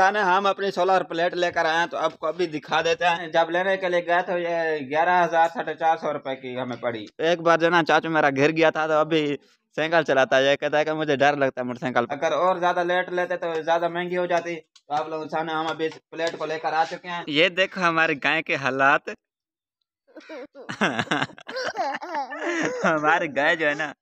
आने हम अपनी सोलर प्लेट लेकर आए तो आपको अभी दिखा देते हैं जब लेने के लिए गए तो ये ग्यारह हजार साढ़े चार सौ रुपए की हमें पड़ी एक बार जो ना चाचू मेरा घिर गया था तो अभी साइकिल चलाता है कहता है कि मुझे डर लगता है मोटरसाइकिल अगर और ज्यादा लेट लेते तो ज्यादा महंगी हो जाती तो आप लोग सामने हम अभी प्लेट को लेकर आ चुके हैं ये देखो हमारे गाय के हालात हमारे गाय जो है ना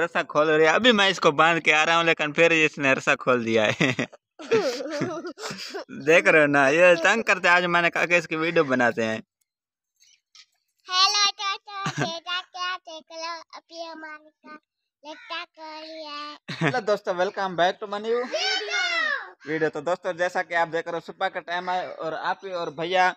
रस्सा खोल रही है अभी मैं इसको बांध के आ रहा हूँ लेकिन फिर इसने रस्सा खोल दिया है देख रहे हो ना ये तंग करते आज मैंने कहा कि इसकी वीडियो बनाते हैं हेलो दोस्तों दोस्तों welcome back to money video तो दोस्तों जैसा कि आप देख रहे हो सुबह का टाइम है और आप ही और भैया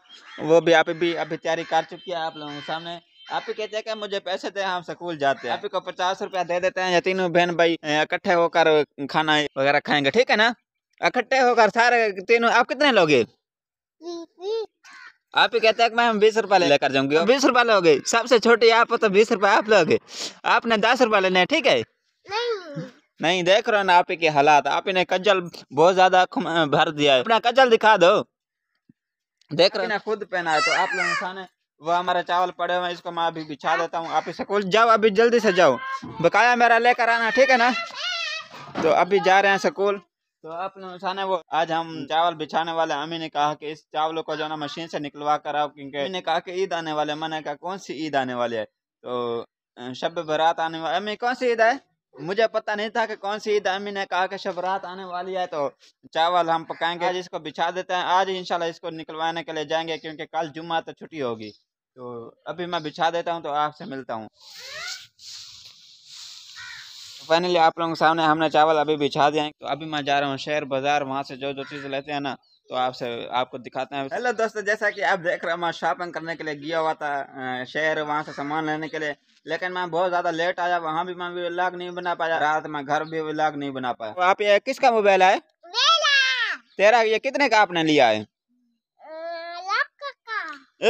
वो भी आप भी अभी तैयारी कर चुकी है आप लोगों के सामने आप ही कहते हैं कि मुझे पैसे दे हम स्कूल जाते हैं आप ही को पचास रुपया दे देते हैं या तीनों बहन भाई इकट्ठे होकर खाना वगैरह खाएंगे ठीक है ना इकट्ठे होकर सारे तीनों आप कितने लोगे आप ही कहते हैं मैं हम बीस रुपये लेकर जाऊंगी और बीस रुपये लोगे सबसे छोटे आप हो तो बीस रुपये आप लोगे आपने दस रुपये लेने ठीक है नहीं।, नहीं देख रहे हो ना आप के हालात आप ही ने कज्जल बहुत ज्यादा भर दिया है अपना कज्जल दिखा दो देख रहे खुद पहना है तो आप लोग इंसान वह हमारा चावल पड़े हुए इसको मैं अभी बिछा देता हूँ आप स्कूल जाओ अभी जल्दी से जाओ बकाया मेरा लेकर आना ठीक है ना तो अभी जा रहे हैं स्कूल तो आपने उठाने वो आज हम हम्म। चावल बिछाने वाले अम्मी ने कहा कि इस चावलों को जो ना मशीन से निकलवा कर आओ क्योंकि अम्मी ने कहा कि ईद आने वाले मैंने कहा कौन सी ईद आने वाली है तो शब बरात आने वाली अम्मी कौन सी ईद है मुझे पता नहीं था कि कौन सी ईद अम्मी ने कहा कि शब रात आने वाली है तो चावल हम पकाएंगे हाँ। आज इसको बिछा देते हैं आज इनशाला इसको निकलवाने के लिए जाएंगे क्योंकि कल जुम्मा तो छुट्टी होगी तो अभी मैं बिछा देता हूँ तो आपसे मिलता हूँ तो फाइनली आप लोगों के सामने हमने चावल अभी बिछा दिया है तो अभी मैं जा रहा हूँ शहर बाजार वहाँ से जो जो चीज़ लेते हैं ना तो आपसे आपको दिखाते हैं हेलो दोस्तों जैसा कि आप देख रहे हो मैं शॉपिंग करने के लिए गया हुआ था शहर वहाँ से सामान लेने के लिए लेकिन मैं बहुत ज़्यादा लेट आया वहाँ भी मैं व्लॉग नहीं बना पाया रात में घर भी व्लॉग नहीं बना पाया तो आप ये किसका मोबाइल है तेरा ये कितने का आपने लिया है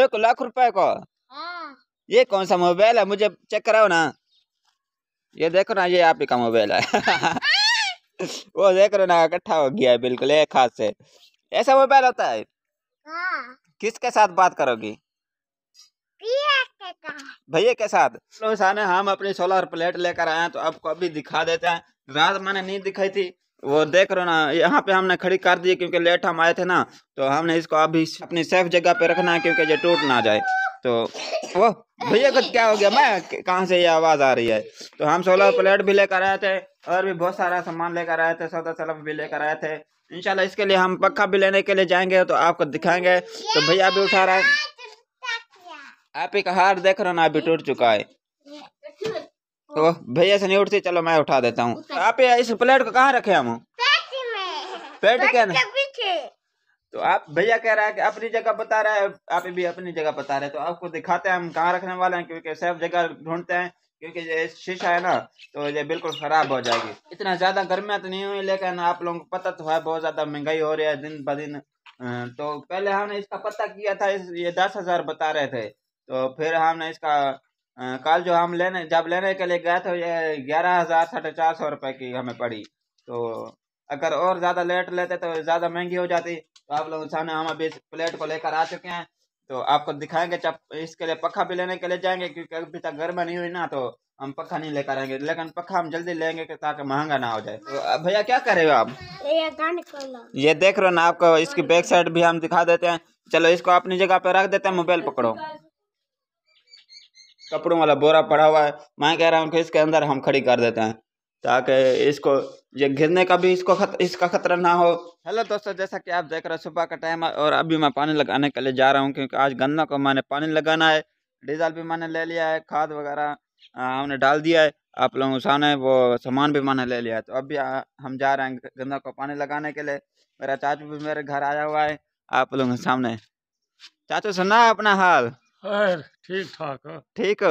एक लाख रुपए का हाँ। ये कौन सा मोबाइल है मुझे चेक कराओ ना ये देखो ना ये आप ही का मोबाइल है वो देख रहे ना इकट्ठा हो गया है बिल्कुल एक हाथ से ऐसा मोबाइल होता है हाँ। किसके साथ बात करोगी भैया के साथ लो साने हम अपनी सोलर प्लेट लेकर आए तो आपको अभी दिखा देते हैं रात मैंने नहीं दिखाई थी वो देख रहे ना यहाँ पे हमने खड़ी कर दी क्योंकि लेट हम आए थे ना तो हमने इसको अभी अपनी सेफ जगह पे रखना है क्योंकि ये टूट ना जाए तो वो भैया को क्या हो गया मैं कहाँ से ये आवाज़ आ रही है तो हम सोलह प्लेट भी लेकर आए थे और भी बहुत सारा सामान लेकर आए थे सौदा सलब भी लेकर आए थे इनशाला इसके लिए हम पक्का भी लेने के लिए जाएंगे तो आपको दिखाएंगे तो भैया भी उठा रहा है आप एक हार देख रहे हो ना अभी टूट चुका है तो भैया से नहीं उठती चलो मैं उठा देता हूँ आप इस प्लेट को कहाँ रखे हम पेट के अंदर तो आप भैया कह रहा है कि अपनी जगह बता रहा है आप भी अपनी जगह बता रहे हैं तो आपको दिखाते हैं हम कहाँ रखने वाले हैं क्योंकि सेफ जगह ढूंढते हैं क्योंकि ये शीशा है ना तो ये बिल्कुल ख़राब हो जाएगी इतना ज़्यादा गर्मियां तो नहीं हुई लेकिन आप लोगों को पता तो है बहुत ज़्यादा महंगाई हो रही है दिन ब दिन तो पहले हमने इसका पता किया था इस ये दस हज़ार बता रहे थे तो फिर हमने इसका कल जो हम लेने जब लेने के लिए गए थे ये ग्यारह हज़ार साढ़े चार सौ रुपए की हमें पड़ी तो अगर और ज़्यादा लेट लेते तो ज़्यादा महंगी हो जाती तो आप लोगों सामने हम अभी इस प्लेट को लेकर आ चुके हैं तो आपको दिखाएंगे चप इसके लिए पखा भी लेने के लिए जाएंगे क्योंकि अभी तक गर्मा नहीं हुई ना तो हम पखा नहीं लेकर आएंगे लेकिन पखा हम जल्दी लेंगे ताकि महंगा ना हो जाए तो भैया क्या रहे हो आप ये देख रहे हो ना आपको इसकी बैक साइड भी हम दिखा देते हैं चलो इसको अपनी जगह पे रख देते हैं मोबाइल पकड़ो कपड़ों वाला बोरा पड़ा हुआ है मैं कह रहा हूँ कि इसके अंदर हम खड़ी कर देते हैं ताकि इसको ये घिरने का भी इसको खत, इसका खतरा ना हो हेलो दोस्तों जैसा कि आप देख रहे हो सुबह का टाइम है और अभी मैं पानी लगाने के लिए जा रहा हूँ क्योंकि आज गन्ना को मैंने पानी लगाना है डीजल भी मैंने ले लिया है खाद वगैरह हमने डाल दिया है आप लोगों के सामने वो सामान भी मैंने ले लिया है तो अभी हम जा रहे हैं गन्ना को पानी लगाने के लिए मेरा चाचू भी मेरे घर आया हुआ है आप लोगों के सामने चाचू सुना अपना हाल ठीक ठाक ठीक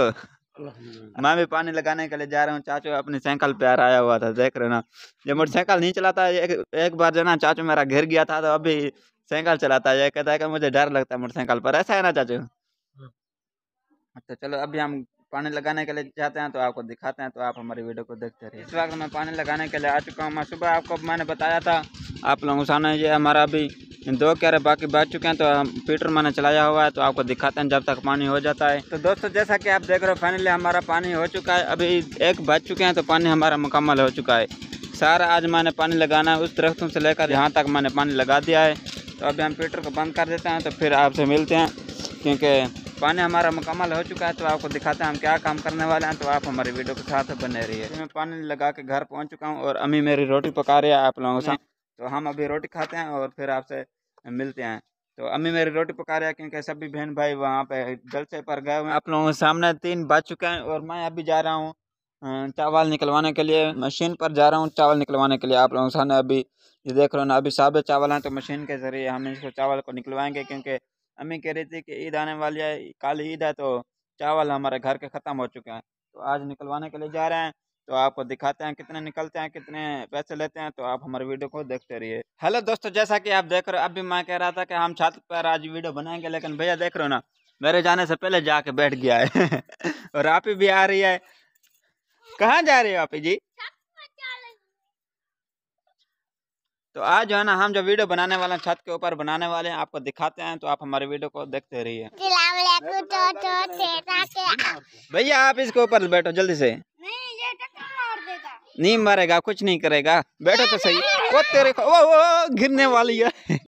मैं भी पानी लगाने के लिए जा रहा हूँ चाचू अपनी साइकिल पे आया हुआ था देख रहे ना जब मोटरसाइकिल नहीं चलाता एक, एक बार जो ना चाचू मेरा घिर गया था तो अभी साइकिल चलाता है कहता है कि मुझे डर लगता है मोटरसाइकिल पर ऐसा है ना चाचू हाँ। तो चलो अभी हम पानी लगाने के लिए जाते हैं तो आपको दिखाते हैं तो आप हमारी वीडियो को देखते रहिए इस वक्त मैं पानी लगाने के लिए आ चुका हूँ मैं सुबह आपको मैंने बताया था आप लोगों सामने ये हमारा अभी दो कैरे बाकी बच चुके हैं तो हम पीटर मैंने चलाया हुआ है तो आपको दिखाते हैं जब तक पानी हो जाता है तो दोस्तों जैसा कि आप देख रहे हो फाइनली हमारा पानी हो चुका है अभी एक बच चुके हैं तो पानी हमारा मुकम्मल हो चुका है सारा आज मैंने पानी लगाना है उस दरख्तों से लेकर यहाँ तक मैंने पानी लगा दिया है तो अभी हम पीटर को बंद कर देते हैं तो फिर आपसे मिलते हैं क्योंकि पानी हमारा मुकम्मल हो चुका है तो आपको दिखाते हैं हम क्या काम करने वाले हैं तो आप हमारी वीडियो के साथ बने रहिए मैं पानी लगा के घर पहुँच चुका हूँ और अम्मी मेरी रोटी पका रही है आप लोगों से तो हम अभी रोटी खाते हैं और फिर आपसे मिलते हैं तो अम्मी मेरी रोटी पका रहे हैं क्योंकि सभी बहन भाई वहाँ पे जलसे पर गए हुए हैं आप लोगों के सामने तीन बज चुके हैं और मैं अभी जा रहा हूँ चावल निकलवाने के लिए मशीन पर जा रहा हूँ चावल निकलवाने के लिए आप लोगों के सामने अभी ये देख रहे हो ना अभी साबे चावल हैं तो मशीन के ज़रिए हम इसको चावल को निकलवाएंगे क्योंकि अम्मी कह रही थी कि ईद आने वाली है कल ईद है तो चावल हमारे घर के ख़त्म हो चुके हैं तो आज निकलवाने के लिए जा रहे हैं तो आपको दिखाते हैं कितने निकलते हैं कितने पैसे लेते हैं तो आप हमारे वीडियो को देखते रहिए हेलो दोस्तों जैसा कि आप देख रहे हो अभी मैं कह रहा था कि हम छात्र पर आज वीडियो बनाएंगे लेकिन भैया देख रहे हो ना मेरे जाने से पहले जाके बैठ गया है और आप ही भी आ रही है कहाँ जा रही हो आप जी तो आज जो है ना हम जो वीडियो बनाने वाले हैं छत के ऊपर बनाने वाले हैं आपको दिखाते हैं तो आप हमारे वीडियो को देखते रहिए भैया आप इसके ऊपर बैठो जल्दी से नहीं मरेगा कुछ नहीं करेगा बैठो तो सही ओ तेरे को ओ, वो, वो गिरने वाली है